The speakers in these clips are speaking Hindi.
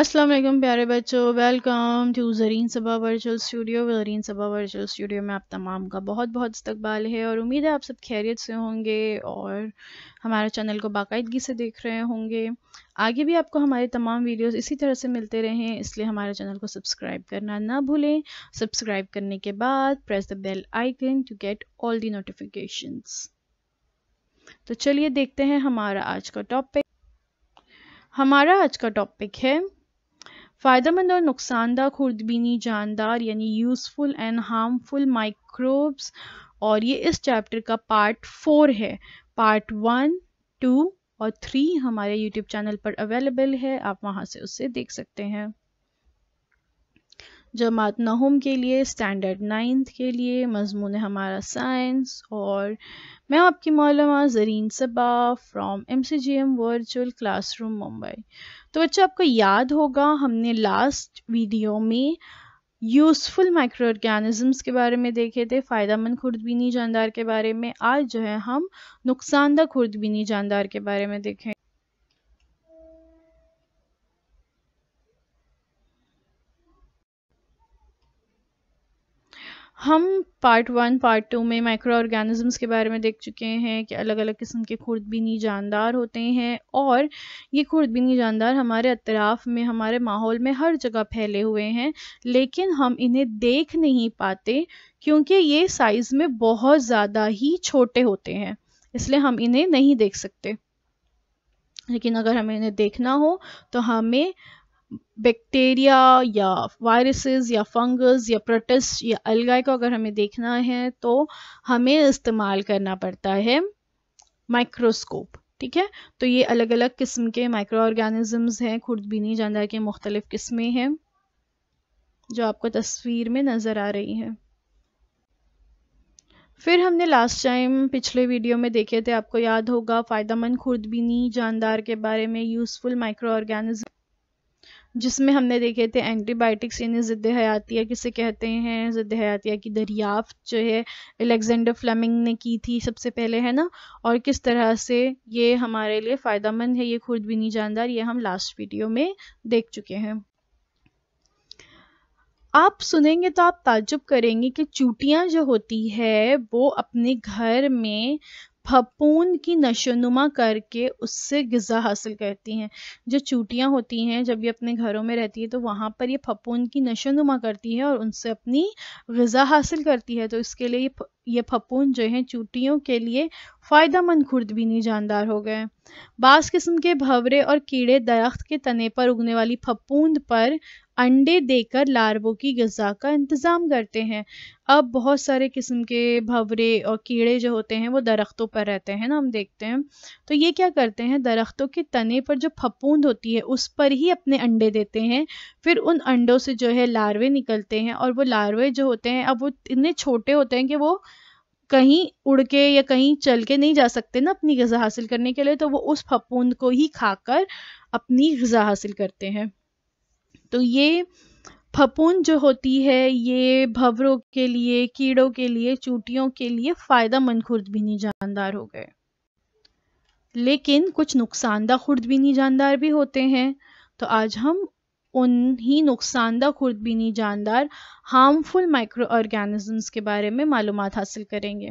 अस्सलाम वालेकुम प्यारे बच्चों welcome to Zareen Saba virtual studio Zareen Saba virtual studio में आप तमाम का बहुत बहुत इस्तकबाल है और उम्मीद है आप सब खैरियत से होंगे और हमारे चैनल को बाकायदगी से देख रहे होंगे आगे भी आपको हमारे तमाम वीडियोस इसी तरह से मिलते रहें इसलिए हमारे चैनल को सब्सक्राइब करना ना भूलें सब्सक्राइब करने के बाद press the bell icon to get all the notifications तो चलिए देखते हैं हमारा आज का टॉपिक हमारा आज का टॉपिक है फ़ायदेमंद और नुकसानदार खुर्दबीनी जानदार यानी यूज़फुल एंड हार्मफुल माइक्रोब्स और ये इस चैप्टर का पार्ट फोर है पार्ट वन टू और थ्री हमारे यूट्यूब चैनल पर अवेलेबल है आप वहाँ से उसे देख सकते हैं जमात नहुम के लिए स्टैंडर्ड नाइन्थ के लिए मजमून हमारा साइंस और मैं आपकी मौलमा Zareen Saba from M C G M virtual classroom Mumbai तो बच्चा आपको याद होगा हमने लास्ट वीडियो में यूज़फुल माइक्रो ऑर्गेनिजम्स के बारे में देखे थे मंद खुर्दबीनी जानदार के बारे में आज जो है हम नुकसानदा खुर्दबीनी जानदार के बारे में देखें हम पार्ट वन पार्ट टू में माइक्रो ऑर्गेनिजम्स के बारे में देख चुके हैं कि अलग अलग किस्म के खुर्दबीनी जानदार होते हैं और ये खुर्दबीनी जानदार हमारे अतराफ में हमारे माहौल में हर जगह फैले हुए हैं लेकिन हम इन्हें देख नहीं पाते क्योंकि ये साइज़ में बहुत ज़्यादा ही छोटे होते हैं इसलिए हम इन्हें नहीं देख सकते लेकिन अगर हमें इन्हें देखना हो तो हमें बैक्टीरिया या वायरसेस या फंगस या प्रोटस्ट या अलगाई को अगर हमें देखना है तो हमें इस्तेमाल करना पड़ता है माइक्रोस्कोप ठीक है तो ये अलग अलग किस्म के माइक्रो ऑर्गेनिजम्स हैं खुर्दबीनी जानदार के मुख्तलिफ किस्में हैं जो आपको तस्वीर में नज़र आ रही है फिर हमने लास्ट टाइम पिछले वीडियो में देखे थे आपको याद होगा फ़ायदा मंद खुर्दबीनी जानदार के बारे में यूज़फुल माइक्रो ऑर्गेनिज्म जिसमें हमने देखे थे एंटीबायोटिक्स यानी ज़िद्द हयातिया किसे कहते हैं ज़िद्द हयातिया की दरियाफ्त जो है एलेक्जेंडर फ्लेमिंग ने की थी सबसे पहले है ना और किस तरह से ये हमारे लिए फ़ायदा मंद है ये खुद भी नहीं जानदार ये हम लास्ट वीडियो में देख चुके हैं आप सुनेंगे तो आप ताजुब करेंगे कि चूटियाँ जो होती है वो अपने घर में फपून की नशोनुमा करके उससे गज़ा हासिल करती हैं जो चूटियाँ होती हैं जब ये अपने घरों में रहती है तो वहाँ पर ये फपून की नशोनुमा करती है और उनसे अपनी गज़ा हासिल करती है तो इसके लिए ये ये फपून जो हैं चूटियों के लिए फ़ायदामंद खुर्दबीनी जानदार हो गए बास किस्म के भवरे और कीड़े दरख्त के तने पर उगने वाली फपूंद पर अंडे देकर लार्वों की गजा का इंतज़ाम करते हैं अब बहुत सारे किस्म के भवरे और कीड़े जो होते हैं वो दरख्तों पर रहते हैं ना हम देखते हैं तो ये क्या करते हैं दरख्तों के तने पर जो फपूंद होती है उस पर ही अपने अंडे देते हैं फिर उन अंडों से जो है लार्वे निकलते हैं और वो लार्वे जो होते हैं अब वो इतने छोटे होते हैं कि वो कहीं उड़ के या कहीं चल के नहीं जा सकते ना अपनी गज़ा हासिल करने के लिए तो वो उस फपूंद को ही खाकर अपनी गज़ा हासिल करते हैं तो ये फपून जो होती है ये भवरों के लिए कीड़ों के लिए चूटियों के लिए फ़ायदा मंद खुर्दबीनी जानदार हो गए लेकिन कुछ नुकसानदा खुर्दबीनी जानदार भी होते हैं तो आज हम उन्हीं नुकसानदा खुरदबीनी जानदार हार्मफुल माइक्रो ऑर्गेनिजम्स के बारे में मालूम हासिल करेंगे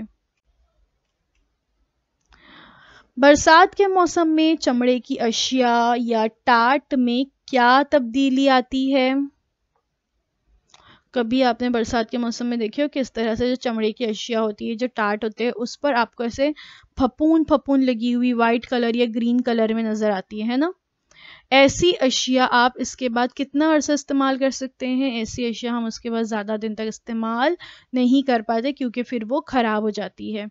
बरसात के मौसम में चमड़े की अशिया या टाट में क्या तब्दीली आती है कभी आपने बरसात के मौसम में देखे हो कि इस तरह से जो चमड़े की अशिया होती है जो टाट होते हैं उस पर आपको ऐसे फपून फपून लगी हुई वाइट कलर या ग्रीन कलर में नजर आती है ना ऐसी अशिया आप इसके बाद कितना अर्सा इस्तेमाल कर सकते हैं ऐसी अशिया हम उसके बाद ज़्यादा दिन तक इस्तेमाल नहीं कर पाते क्योंकि फिर वो ख़राब हो जाती है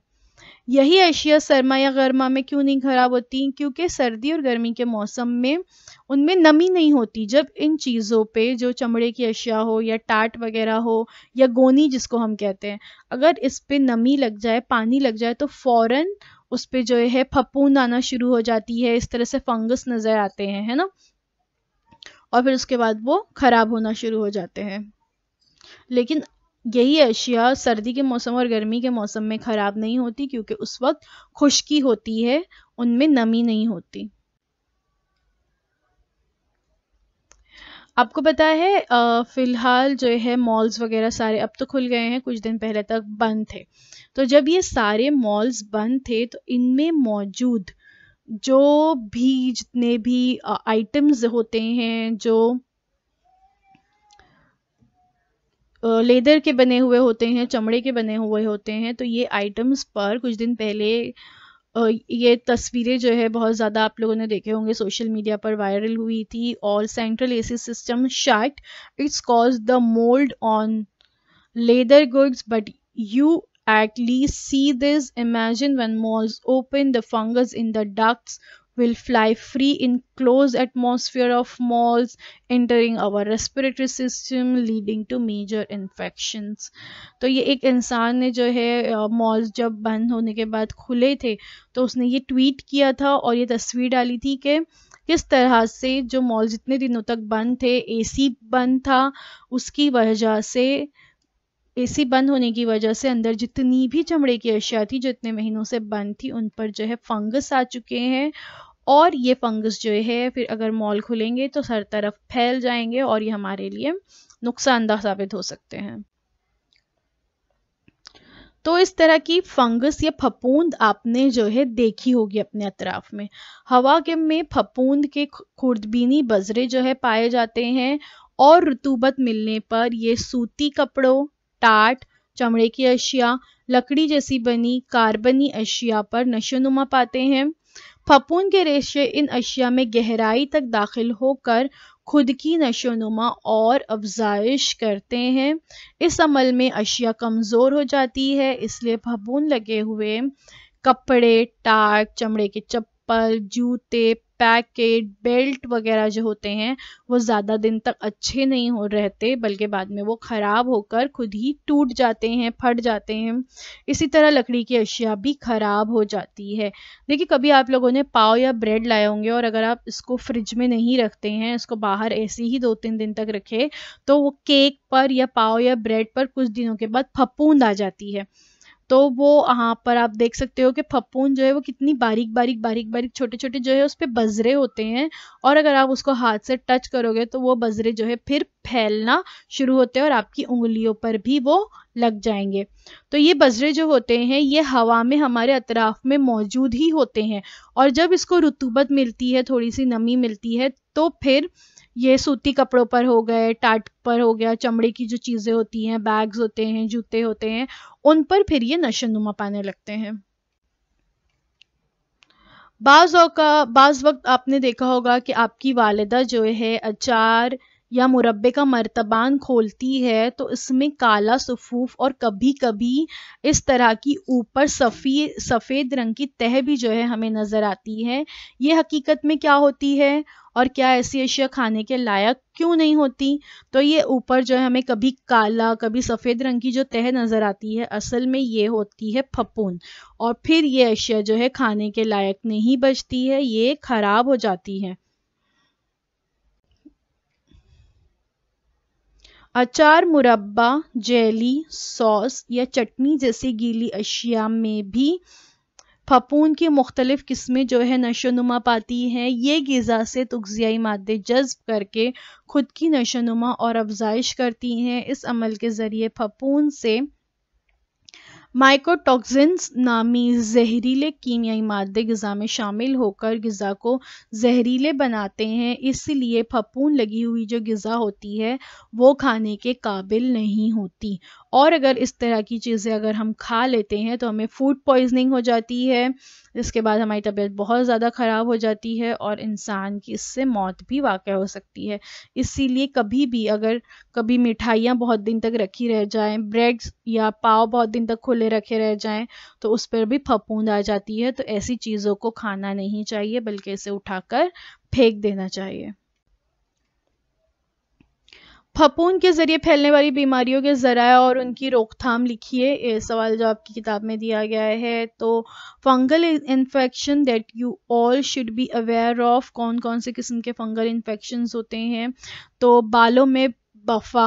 यही अशिया सरमा या गर्मा में क्यों नहीं खराब होती क्योंकि सर्दी और गर्मी के मौसम में उनमें नमी नहीं होती जब इन चीज़ों पे जो चमड़े की अशिया हो या टाट वगैरह हो या गोनी जिसको हम कहते हैं अगर इस पे नमी लग जाए पानी लग जाए तो फ़ौरन उस पर जो है फपूंद आना शुरू हो जाती है इस तरह से फंगस नज़र आते हैं है ना और फिर उसके बाद वो ख़राब होना शुरू हो जाते हैं लेकिन यही अशिया सर्दी के मौसम और गर्मी के मौसम में ख़राब नहीं होती क्योंकि उस वक्त खुश्की होती है उनमें नमी नहीं होती आपको पता है फ़िलहाल जो है मॉल्स वगैरह सारे अब तो खुल गए हैं कुछ दिन पहले तक बंद थे तो जब ये सारे मॉल्स बंद थे तो इनमें मौजूद जो भी जितने भी आइटम्स होते हैं जो लेदर के बने हुए होते हैं चमड़े के बने हुए होते हैं तो ये आइटम्स पर कुछ दिन पहले ये तस्वीरें जो है बहुत ज़्यादा आप लोगों ने देखे होंगे सोशल मीडिया पर वायरल हुई थी और central AC system shut it's cause the mould on leather goods but you At least see this. Imagine when malls open, the fungus in the ducts will fly free in close atmosphere of malls entering our respiratory system leading to major infections तो ये एक इंसान ने जो है मॉल्स जब बंद होने के बाद खुले थे तो उसने ये ट्वीट किया था और ये तस्वीर डाली थी कि किस तरह से जो मॉल जितने दिनों तक बंद थे एसी बंद था उसकी वजह से एसी बंद होने की वजह से अंदर जितनी भी चमड़े की अशिया थी जितने महीनों से बंद थी उन पर जो है फंगस आ चुके हैं और ये फंगस जो है फिर अगर मॉल खुलेंगे तो हर तरफ फैल जाएंगे और ये हमारे लिए नुकसानदाह साबित हो सकते हैं तो इस तरह की फंगस या फपूंद आपने जो है देखी होगी अपने अतराफ में हवा के में फपूंद के खुर्दबीनी बजरे जो है पाए जाते हैं और रुतूबत मिलने पर ये सूती कपड़ों टाट चमड़े की अशिया लकड़ी जैसी बनी कार्बनी अशिया पर नशोनुमा पाते हैं फपून के रेशे इन अशिया में गहराई तक दाखिल होकर खुद की नशोनुमा और अफजाइश करते हैं इस अमल में अशिया कमज़ोर हो जाती है इसलिए फपून लगे हुए कपड़े टाट चमड़े के चप्पल जूते पैकेट बेल्ट वगैरह जो होते हैं वो ज़्यादा दिन तक अच्छे नहीं हो रहते बल्कि बाद में वो ख़राब होकर खुद ही टूट जाते हैं फट जाते हैं इसी तरह लकड़ी की अशिया भी ख़राब हो जाती है देखिए कभी आप लोगों ने पाव या ब्रेड लाए होंगे और अगर आप इसको फ्रिज में नहीं रखते हैं इसको बाहर ऐसे ही दो तीन दिन तक रखे तो वो केक पर या पाव या ब्रेड पर कुछ दिनों के बाद फपूंद आ जाती है तो वो यहाँ पर आप देख सकते हो कि फप्पून जो है वो कितनी बारीक बारीक बारीक बारीक छोटे छोटे जो है उस पर बजरे होते हैं और अगर आप उसको हाथ से टच करोगे तो वो बजरे जो है फिर फैलना शुरू होते हैं और आपकी उंगलियों पर भी वो लग जाएंगे तो ये बजरे जो होते हैं ये हवा में हमारे अतराफ में मौजूद ही होते हैं और जब इसको रुतुबत मिलती है थोड़ी सी नमी मिलती है तो फिर ये सूती कपड़ों पर हो गए टाट पर हो गया चमड़े की जो चीज़ें होती हैं बैग्स होते हैं जूते होते हैं उन पर फिर ये नशनुमा पाने लगते हैं बाज़ का बाज़ वक्त आपने देखा होगा कि आपकी वालदा जो है अचार या मुरबे का मर्तबान खोलती है तो इसमें काला सफूफ और कभी कभी इस तरह की ऊपर सफ़ी सफ़ेद रंग की तह भी जो है हमें नज़र आती है ये हकीकत में क्या होती है और क्या ऐसी अशिया खाने के लायक क्यों नहीं होती तो ये ऊपर जो है हमें कभी काला कभी सफ़ेद रंग की जो तह नज़र आती है असल में ये होती है फपून और फिर ये अशिया जो है खाने के लायक नहीं बचती है ये खराब हो जाती है अचार मुरब्बा जेली सॉस या चटनी जैसी गीली अशिया में भी फपून की मुख्तलिफ किस्में जो है नशो नुमा पाती हैं ये गज़ा से तगज़ियाई मादे जज्ब करके ख़ुद की नशो नुमा और अफजाइश करती हैं इस अमल के ज़रिए फपून से माइकोटॉक्सिन्स नामी जहरीले कीमियाई मादे गज़ा में शामिल होकर गज़ा को जहरीले बनाते हैं इसलिए फपून लगी हुई जो गज़ा होती है वो खाने के काबिल नहीं होती और अगर इस तरह की चीज़ें अगर हम खा लेते हैं तो हमें फूड पॉइजनिंग हो जाती है इसके बाद हमारी तबीयत बहुत ज़्यादा ख़राब हो जाती है और इंसान की इससे मौत भी वाक़ हो सकती है इसीलिए कभी भी अगर कभी मिठाइयाँ बहुत दिन तक रखी रह जाएं ब्रेड्स या पाव बहुत दिन तक खुले रखे रह जाएं तो उस पर भी फपूंद आ जाती है तो ऐसी चीज़ों को खाना नहीं चाहिए बल्कि इसे उठाकर फेंक देना चाहिए फपून के जरिए फैलने वाली बीमारियों के ज़राए और उनकी रोकथाम लिखिए सवाल जो आपकी किताब में दिया गया है तो fungal infection that you all should be aware of कौन कौन से किस्म के फंगल इन्फेक्शन होते हैं तो बालों में बफा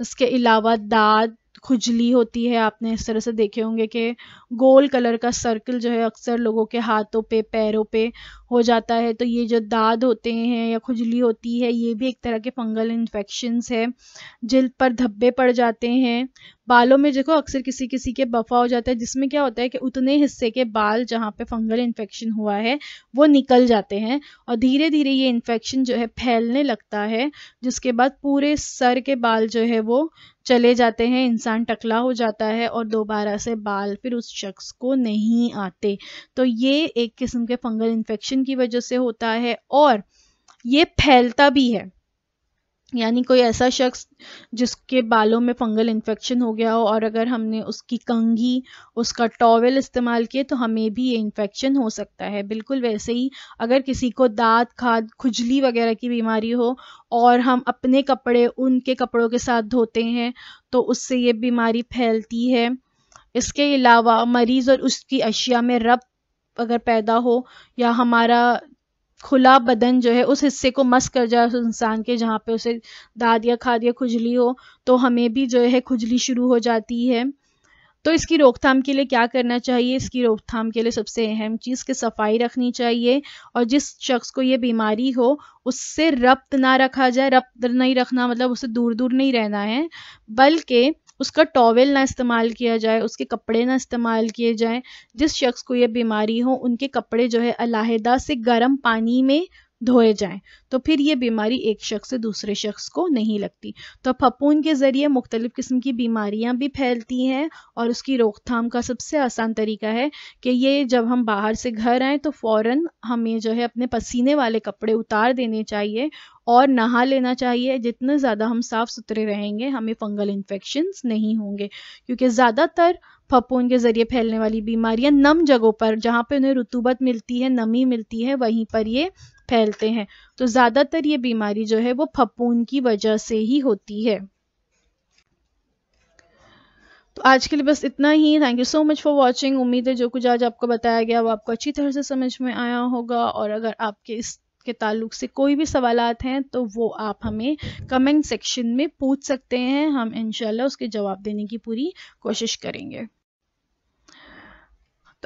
इसके अलावा दाद खुजली होती है आपने इस तरह से देखे होंगे कि गोल कलर का सर्कल जो है अक्सर लोगों के हाथों पे पैरों पे हो जाता है तो ये जो दाद होते हैं या खुजली होती है ये भी एक तरह के फंगल इन्फेक्शंस है जिल पर धब्बे पड़ जाते हैं बालों में देखो अक्सर किसी किसी के बफा हो जाता है जिसमें क्या होता है कि उतने हिस्से के बाल जहाँ पे फंगल इन्फेक्शन हुआ है वो निकल जाते हैं और धीरे धीरे ये इन्फेक्शन जो है फैलने लगता है जिसके बाद पूरे सर के बाल जो है वो चले जाते हैं इंसान टकला हो जाता है और दोबारा से बाल फिर उस शख्स को नहीं आते तो ये एक किस्म के फंगल इन्फेक्शन इन्फेक्शन की वजह से होता है और ये फैलता भी है यानी कोई ऐसा शख्स जिसके बालों में फंगल इन्फेक्शन हो गया हो और अगर हमने उसकी कंघी उसका टॉवेल इस्तेमाल किए तो हमें भी ये इन्फेक्शन हो सकता है बिल्कुल वैसे ही अगर किसी को दांत खाद खुजली वगैरह की बीमारी हो और हम अपने कपड़े उनके कपड़ों के साथ धोते हैं तो उससे ये बीमारी फैलती है इसके अलावा मरीज और उसकी अशिया में रब अगर पैदा हो या हमारा खुला बदन जो है उस हिस्से को मस कर जाए उस इंसान के जहाँ पे उसे दाद या खाद या खुजली हो तो हमें भी जो है खुजली शुरू हो जाती है तो इसकी रोकथाम के लिए क्या करना चाहिए इसकी रोकथाम के लिए सबसे अहम चीज़ के सफाई रखनी चाहिए और जिस शख्स को ये बीमारी हो उससे रब्त ना रखा जाए रब्त नहीं रखना मतलब उससे दूर दूर नहीं रहना है बल्कि उसका टॉवेल ना इस्तेमाल किया जाए उसके कपड़े ना इस्तेमाल किए जाएं जिस शख्स को ये बीमारी हो उनके कपड़े जो है अलाहदा से गर्म पानी में धोए जाएं तो फिर ये बीमारी एक शख्स से दूसरे शख्स को नहीं लगती तो फपून के ज़रिए मुख्तलिफ़ किस्म की बीमारियां भी फैलती हैं और उसकी रोकथाम का सबसे आसान तरीका है कि ये जब हम बाहर से घर आए तो फौरन हमें जो है अपने पसीने वाले कपड़े उतार देने चाहिए और नहा लेना चाहिए जितने ज़्यादा हम साफ़ सुथरे रहेंगे हमें फंगल इन्फेक्शन नहीं होंगे क्योंकि ज़्यादातर फपून के ज़रिए फैलने वाली बीमारियां नम जगहों पर जहाँ पे उन्हें रुतुबत मिलती है नमी मिलती है वहीं पर ये फैलते हैं तो ज़्यादातर ये बीमारी जो है वो फपून की वजह से ही होती है तो आज के लिए बस इतना ही thank you so much for watching उम्मीद है जो कुछ आज आपको बताया गया वो आपको अच्छी तरह से समझ में आया होगा और अगर आपके इस के ताल्लुक से कोई भी सवाल हैं तो वो आप हमें कमेंट सेक्शन में पूछ सकते हैं हम इनशाला उसके जवाब देने की पूरी कोशिश करेंगे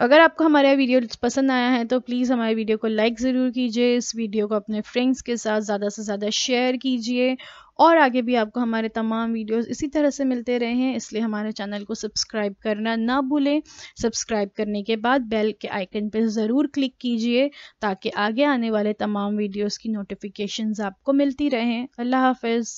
तो अगर आपको हमारा वीडियो पसंद आया है तो प्लीज़ हमारे वीडियो को लाइक ज़रूर कीजिए इस वीडियो को अपने फ्रेंड्स के साथ ज़्यादा से ज़्यादा शेयर कीजिए और आगे भी आपको हमारे तमाम वीडियोस इसी तरह से मिलते रहे हैं इसलिए हमारे चैनल को सब्सक्राइब करना ना भूलें सब्सक्राइब करने के बाद बेल के आइकन पर ज़रूर क्लिक कीजिए ताकि आगे आने वाले तमाम वीडियोस की नोटिफिकेशंस आपको मिलती रहें अल्लाह हाफिज़